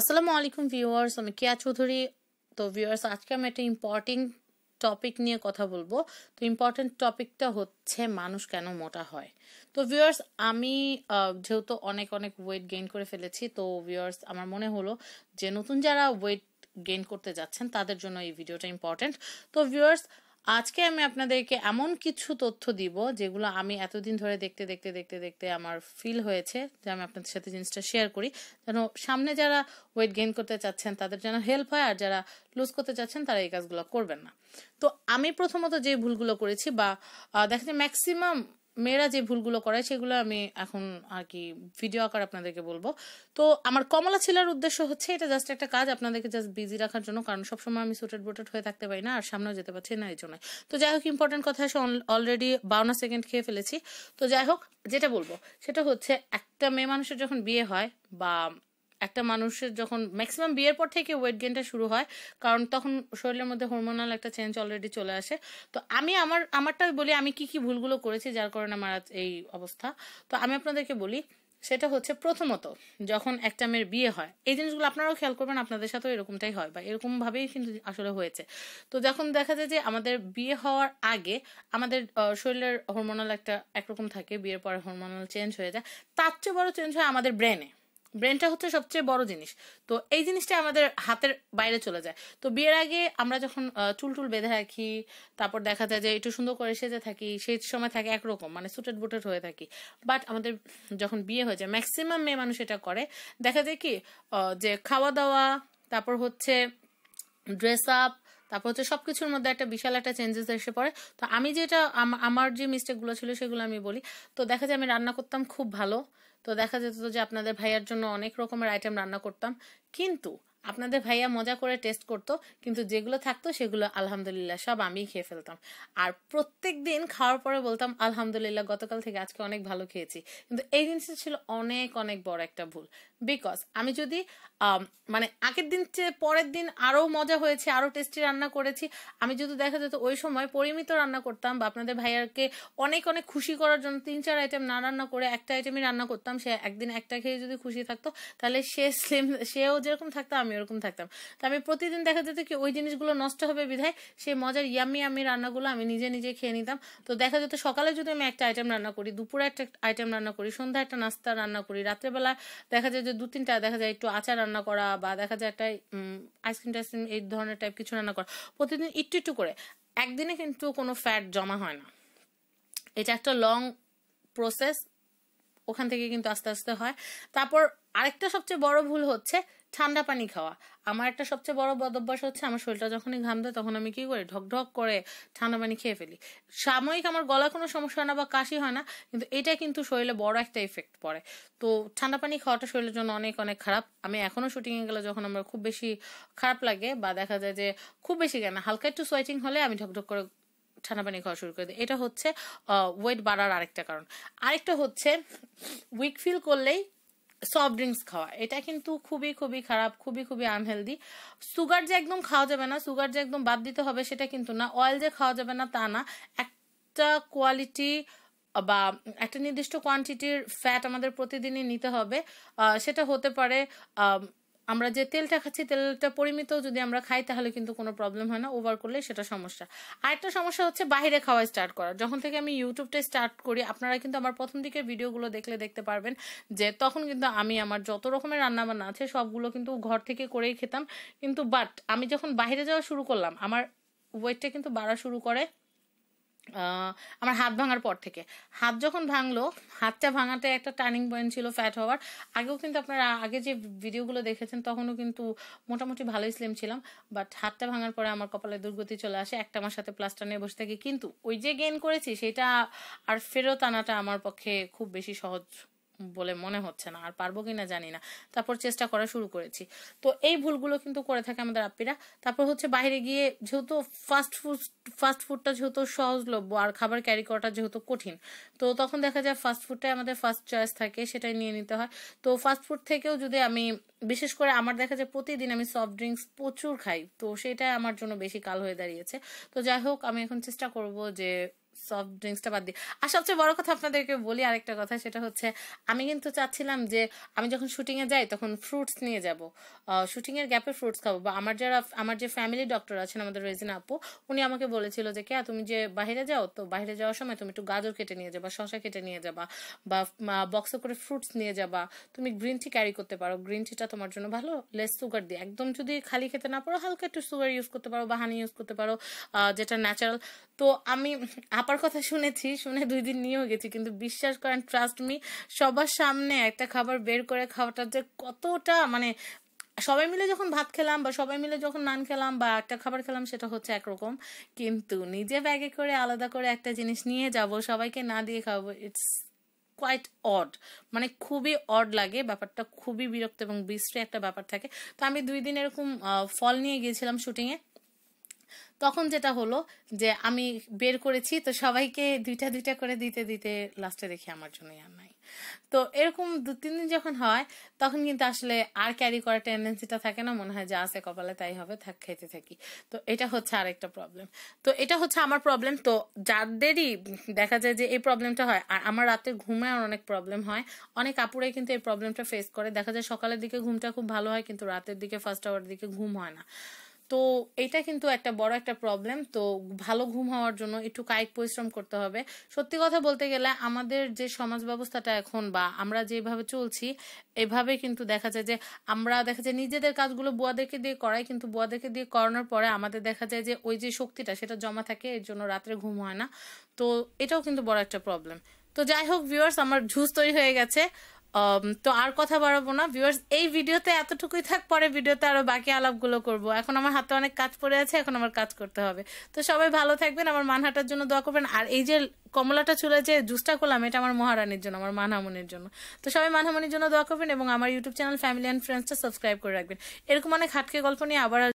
আসসালামু আলাইকুম ভিউয়ার্স আমি কেয়া চৌধুরী তো ভিউয়ার্স আজকে আমি একটা ইম্পর্টেন্ট টপিক নিয়ে কথা বলবো তো ইম্পর্টেন্ট টপিকটা হচ্ছে মানুষ কেন মোটা হয় তো ভিউয়ার্স আমি যেহেতু অনেক অনেক ওয়েট গেইন করে ফেলেছি তো ভিউয়ার্স আমার মনে হলো যে নতুন যারা ওয়েট গেইন করতে যাচ্ছেন তাদের জন্য এই ভিডিওটা ইম্পর্টেন্ট তো ভিউয়ার্স আজকে আমি আপনাদেরকে এমন কিছু তথ্য দিব যেগুলো আমি এতদিন ধরে দেখতে দেখতে দেখতে দেখতে আমার ফিল হয়েছে যে আমি আপনাদের সাথে জিনিসটা শেয়ার করি যেন সামনে যারা ওয়েট গেইন করতে চাচ্ছেন তাদের যেন হেল্প হয় আর যারা লুজ করতে চাচ্ছেন তারা এই কাজগুলো করবেন না তো আমি প্রথমত যে ভুলগুলো করেছি বা দেখা যায় ম্যাক্সিমাম মেয়েরা যে ভুলগুলো করে সেগুলো আমি এখন আর কি ভিডিও আকার আপনাদেরকে বলবো তো আমার কমলা ছিলার উদ্দেশ্য হচ্ছে এটা জাস্ট একটা কাজ আপনাদেরকে জাস্ট বিজি রাখার জন্য কারণ সবসময় আমি সুটেড বোটেড হয়ে থাকতে পারি না আর সামনেও যেতে পারছি না এই জন্য তো যাই হোক ইম্পর্টেন্ট কথা এসে অলরেডি বাউন্ন সেকেন্ড খেয়ে ফেলেছি তো যাই হোক যেটা বলবো সেটা হচ্ছে একটা মেয়ে মানুষের যখন বিয়ে হয় বা একটা মানুষের যখন ম্যাক্সিমাম বিয়ের পর থেকে ওয়েট গেনটা শুরু হয় কারণ তখন শরীরের মধ্যে হরমোনাল একটা চেঞ্জ অলরেডি চলে আসে তো আমি আমার আমারটা বলি আমি কি কি ভুলগুলো করেছি যার কারণে আমার এই অবস্থা তো আমি আপনাদেরকে বলি সেটা হচ্ছে প্রথমত যখন একটা মেয়ের বিয়ে হয় এই জিনিসগুলো আপনারাও খেয়াল করবেন আপনাদের সাথেও এরকমটাই হয় বা এরকমভাবেই কিন্তু আসলে হয়েছে তো যখন দেখা যায় যে আমাদের বিয়ে হওয়ার আগে আমাদের শরীরের হরমোনাল একটা একরকম থাকে বিয়ের পরে হরমোনাল চেঞ্জ হয়ে যায় তার চেয়ে বড় চেঞ্জ হয় আমাদের ব্রেনে ব্রেনটা হচ্ছে সবচেয়ে বড় জিনিস তো এই জিনিসটা আমাদের হাতের বাইরে চলে যায় তো বিয়ের আগে আমরা যখন চুল টুল বেঁধে রাখি তারপর দেখা যায় যে একটু সুন্দর করে সেজে থাকি সেই সময় থাকে একরকম মানে সুটেড বুটেড হয়ে থাকি বাট আমাদের যখন বিয়ে হয়ে যায় ম্যাক্সিমাম মেয়ে মানুষ এটা করে দেখা যায় কি যে খাওয়া দাওয়া তারপর হচ্ছে ড্রেস আপ তারপর হচ্ছে সব কিছুর মধ্যে একটা বিশাল একটা চেঞ্জেস এসে পড়ে তো আমি যেটা আমার যে মিস্টেকগুলো ছিল সেগুলো আমি বলি তো দেখা যায় আমি রান্না করতাম খুব ভালো তো দেখা যেত যে আপনাদের ভাইয়ার জন্য অনেক রকমের আইটেম রান্না করতাম কিন্তু আপনাদের ভাইয়া মজা করে টেস্ট করতো কিন্তু যেগুলো থাকতো সেগুলো আলহামদুলিল্লাহ সব আমি খেয়ে ফেলতাম আর প্রত্যেক দিন খাওয়ার পরে বলতাম আলহামদুলিল্লাহ গতকাল থেকে আজকে অনেক ভালো খেয়েছি কিন্তু এই জিনিসটা ছিল অনেক অনেক বড় একটা ভুল বিকজ আমি যদি মানে আগের দিন পরের দিন আরও মজা হয়েছে আরও টেস্টি রান্না করেছি আমি যদি দেখা যেত ওই সময় পরিমিত রান্না করতাম বা আপনাদের ভাইয়াকে অনেক অনেক খুশি করার জন্য তিন চার আইটেম না রান্না করে একটা আইটেমই রান্না করতাম সে একদিন একটা খেয়ে যদি খুশি থাকতো তাহলে সে স্লিম সেও যেরকম থাকতো আমি আমি ওরকম থাকতাম তো আমি প্রতিদিন দেখা যেত কি ওই জিনিসগুলো নষ্ট হবে বিধায় সেই মজার ইয়ামি আমি রান্নাগুলো আমি নিজে নিজে খেয়ে নিতাম তো দেখা যেত সকালে যদি আমি একটা আইটেম রান্না করি দুপুরে একটা আইটেম রান্না করি সন্ধ্যা একটা নাস্তা রান্না করি রাত্রেবেলা দেখা যায় যে দু তিনটা দেখা যায় একটু আচার রান্না করা বা দেখা যায় একটা আইসক্রিম টাইসক্রিম এই ধরনের টাইপ কিছু রান্না করা প্রতিদিন একটু একটু করে একদিনে কিন্তু কোনো ফ্যাট জমা হয় না এটা একটা লং প্রসেস ওখান থেকে কিন্তু আস্তে আস্তে হয় তারপর আরেকটা সবচেয়ে বড় ভুল হচ্ছে ঠান্ডা পানি খাওয়া আমার একটা সবচেয়ে বড় বদ অভ্যাস হচ্ছে আমার শরীরটা যখনই ঘাম দেয় তখন আমি কি করি ঢকঢক করে ঠান্ডা পানি খেয়ে ফেলি সাময়িক আমার গলা কোনো সমস্যা হয় না বা কাশি হয় না কিন্তু এটা কিন্তু শরীরে বড় একটা ইফেক্ট পড়ে তো ঠান্ডা পানি খাওয়াটা শরীরের জন্য অনেক অনেক খারাপ আমি এখনও শুটিংয়ে গেলে যখন আমার খুব বেশি খারাপ লাগে বা দেখা যায় যে খুব বেশি কেন হালকা একটু সোয়েটিং হলে আমি ঢকঢক করে ঠান্ডা পানি খাওয়া শুরু করে দিই এটা হচ্ছে ওয়েট বাড়ার আরেকটা কারণ আরেকটা হচ্ছে উইক ফিল করলেই সফট ড্রিঙ্কস খাওয়া এটা কিন্তু খুবই খুবই খারাপ খুবই খুবই আনহেলদি সুগার যে একদম খাওয়া যাবে না সুগার যে একদম বাদ দিতে হবে সেটা কিন্তু না অয়েল যে খাওয়া যাবে না তা না একটা কোয়ালিটি বা একটা নির্দিষ্ট কোয়ান্টিটির ফ্যাট আমাদের প্রতিদিনই নিতে হবে সেটা হতে পারে আমরা যে তেলটা খাচ্ছি তেলটা পরিমিত যদি আমরা খাই তাহলে কিন্তু কোনো প্রবলেম হয় না ওভার করলে সেটা সমস্যা আরেকটা সমস্যা হচ্ছে বাইরে খাওয়া স্টার্ট করা যখন থেকে আমি ইউটিউবটা স্টার্ট করি আপনারা কিন্তু আমার প্রথম দিকের ভিডিওগুলো দেখলে দেখতে পারবেন যে তখন কিন্তু আমি আমার যত রকমের রান্নাবান্না আছে সবগুলো কিন্তু ঘর থেকে করেই খেতাম কিন্তু বাট আমি যখন বাইরে যাওয়া শুরু করলাম আমার ওয়েটটা কিন্তু বাড়া শুরু করে আমার হাত ভাঙার পর থেকে হাত যখন ভাঙলো হাতটা ভাঙাতে একটা টার্নিং পয়েন্ট ছিল ফ্যাট হওয়ার আগেও কিন্তু আপনারা আগে যে ভিডিওগুলো দেখেছেন তখনও কিন্তু মোটামুটি ভালোই স্লিম ছিলাম বাট হাতটা ভাঙার পরে আমার কপালে দুর্গতি চলে আসে একটা আমার সাথে প্লাস্টার নিয়ে বসে থাকি কিন্তু ওই যে গেন করেছি সেটা আর ফেরত আনাটা আমার পক্ষে খুব বেশি সহজ বলে মনে হচ্ছে না আর পারবো কিনা জানি না তারপর চেষ্টা করা শুরু করেছি তো এই ভুলগুলো কিন্তু করে থাকে আমাদের আপ্পিরা তারপর হচ্ছে বাইরে গিয়ে যেহেতু ফাস্ট ফুড ফাস্ট ফুডটা যেহেতু সহজলভ্য আর খাবার ক্যারি করাটা যেহেতু কঠিন তো তখন দেখা যায় ফাস্ট ফুডটাই আমাদের ফার্স্ট চয়েস থাকে সেটাই নিয়ে নিতে হয় তো ফাস্ট ফুড থেকেও যদি আমি বিশেষ করে আমার দেখা যায় প্রতিদিন আমি সফট ড্রিঙ্কস প্রচুর খাই তো সেটাই আমার জন্য বেশি কাল হয়ে দাঁড়িয়েছে তো যাই হোক আমি এখন চেষ্টা করব যে সফট ড্রিঙ্কসটা বাদ দিই আর সবচেয়ে বড় কথা আপনাদেরকে বলি আরেকটা কথা সেটা হচ্ছে আমি কিন্তু চাচ্ছিলাম যে আমি যখন শুটিংয়ে যাই তখন ফ্রুটস নিয়ে যাব শুটিংয়ের গ্যাপে ফ্রুটস খাবো বা আমার যারা আমার যে ফ্যামিলি ডক্টর আছেন আমাদের রেজিনা আপু উনি আমাকে বলেছিল যে কে তুমি যে বাইরে যাও তো বাইরে যাওয়ার সময় তুমি একটু গাজর কেটে নিয়ে যাবা শশা কেটে নিয়ে যাবা বা বক্সে করে ফ্রুটস নিয়ে যাবা তুমি গ্রিন টি ক্যারি করতে পারো গ্রিন টিটা তোমার জন্য ভালো লেস সুগার দিয়ে একদম যদি খালি খেতে না পারো হালকা একটু সুগার ইউজ করতে পারো বা হানি ইউজ করতে পারো যেটা ন্যাচারাল তো আমি আপ কাকার কথা শুনেছি শুনে দুই দিন নিয়েও গেছি কিন্তু বিশ্বাস করেন ট্রাস্ট মি সবার সামনে একটা খাবার বের করে খাওয়াটা যে কতটা মানে সবাই মিলে যখন ভাত খেলাম বা সবাই মিলে যখন নান খেলাম বা একটা খাবার খেলাম সেটা হচ্ছে একরকম কিন্তু নিজে ব্যাগে করে আলাদা করে একটা জিনিস নিয়ে যাব সবাইকে না দিয়ে খাবো ইটস কোয়াইট অড মানে খুবই অড লাগে ব্যাপারটা খুবই বিরক্ত এবং বিশ্রী একটা ব্যাপার থাকে তো আমি দুই দিন এরকম ফল নিয়ে গিয়েছিলাম শুটিংয়ে তখন যেটা হলো যে আমি বের করেছি তো সবাইকে দুইটা দুইটা করে দিতে দিতে লাস্টে দেখি আমার জন্যই আর নাই তো এরকম দু তিন দিন যখন হয় তখন কিন্তু আসলে আর ক্যারি করার টেন্ডেন্সিটা থাকে না মনে হয় যা আছে কপালে তাই হবে থাক খাইতে থাকি তো এটা হচ্ছে আর একটা প্রবলেম তো এটা হচ্ছে আমার প্রবলেম তো যাদেরই দেখা যায় যে এই প্রবলেমটা হয় আর আমার রাতে ঘুমে অনেক প্রবলেম হয় অনেক কাপড়ে কিন্তু এই প্রবলেমটা ফেস করে দেখা যায় সকালের দিকে ঘুমটা খুব ভালো হয় কিন্তু রাতের দিকে ফার্স্ট আওয়ার দিকে ঘুম হয় না তো এটা কিন্তু একটা বড় একটা প্রবলেম তো ভালো ঘুম হওয়ার জন্য একটু কায়িক পরিশ্রম করতে হবে সত্যি কথা বলতে গেলে আমাদের যে সমাজ ব্যবস্থাটা এখন বা আমরা যেভাবে চলছি এভাবে কিন্তু দেখা যায় যে আমরা দেখা যায় নিজেদের কাজগুলো বুয়াদেরকে দিয়ে করাই কিন্তু বুয়াদেরকে দিয়ে করানোর পরে আমাদের দেখা যায় যে ওই যে শক্তিটা সেটা জমা থাকে এর জন্য রাত্রে ঘুম হয় না তো এটাও কিন্তু বড় একটা প্রবলেম তো যাই হোক ভিউয়ার্স আমার ঝুস তৈরি হয়ে গেছে Um, তো আর কথা বাড়াবো না ভিউয়ার্স এই ভিডিওতে এতটুকুই থাক পরে ভিডিওতে আরও বাকি আলাপগুলো করব এখন আমার হাতে অনেক কাজ পড়ে আছে এখন আমার কাজ করতে হবে তো সবাই ভালো থাকবেন আমার মানহাটার জন্য দোয়া করবেন আর এই যে কমলাটা চুলে যে জুসটা করলাম এটা আমার মহারানীর জন্য আমার মানহামনির জন্য তো সবাই মানহামনির জন্য দোয়া করবেন এবং আমার ইউটিউব চ্যানেল ফ্যামিলি অ্যান্ড ফ্রেন্ডসটা সাবস্ক্রাইব করে রাখবেন এরকম অনেক হাটকে গল্প নিয়ে আবার